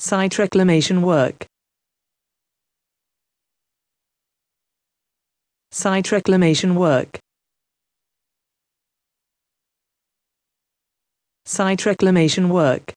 site reclamation work. Site reclamation work. Site reclamation work.